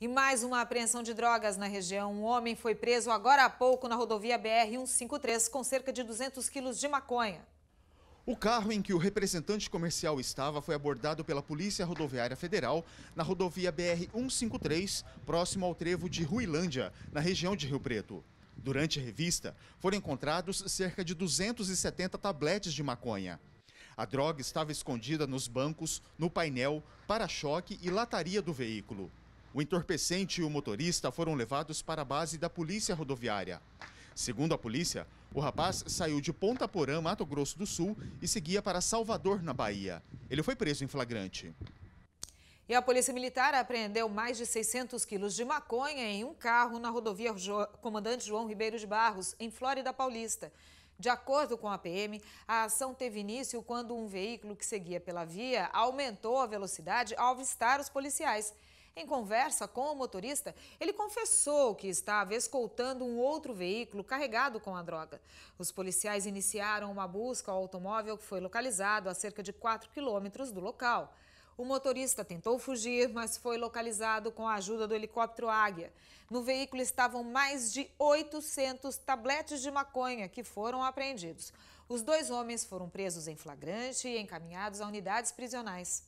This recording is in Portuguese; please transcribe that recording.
E mais uma apreensão de drogas na região. Um homem foi preso agora há pouco na rodovia BR-153 com cerca de 200 quilos de maconha. O carro em que o representante comercial estava foi abordado pela Polícia Rodoviária Federal na rodovia BR-153, próximo ao trevo de Ruilândia, na região de Rio Preto. Durante a revista, foram encontrados cerca de 270 tabletes de maconha. A droga estava escondida nos bancos, no painel, para-choque e lataria do veículo. O entorpecente e o motorista foram levados para a base da Polícia Rodoviária. Segundo a polícia, o rapaz saiu de Ponta Porã, Mato Grosso do Sul, e seguia para Salvador, na Bahia. Ele foi preso em flagrante. E a Polícia Militar apreendeu mais de 600 quilos de maconha em um carro na rodovia Comandante João Ribeiro de Barros, em Flórida Paulista. De acordo com a PM, a ação teve início quando um veículo que seguia pela via aumentou a velocidade ao avistar os policiais. Em conversa com o motorista, ele confessou que estava escoltando um outro veículo carregado com a droga. Os policiais iniciaram uma busca ao automóvel que foi localizado a cerca de 4 quilômetros do local. O motorista tentou fugir, mas foi localizado com a ajuda do helicóptero Águia. No veículo estavam mais de 800 tabletes de maconha que foram apreendidos. Os dois homens foram presos em flagrante e encaminhados a unidades prisionais.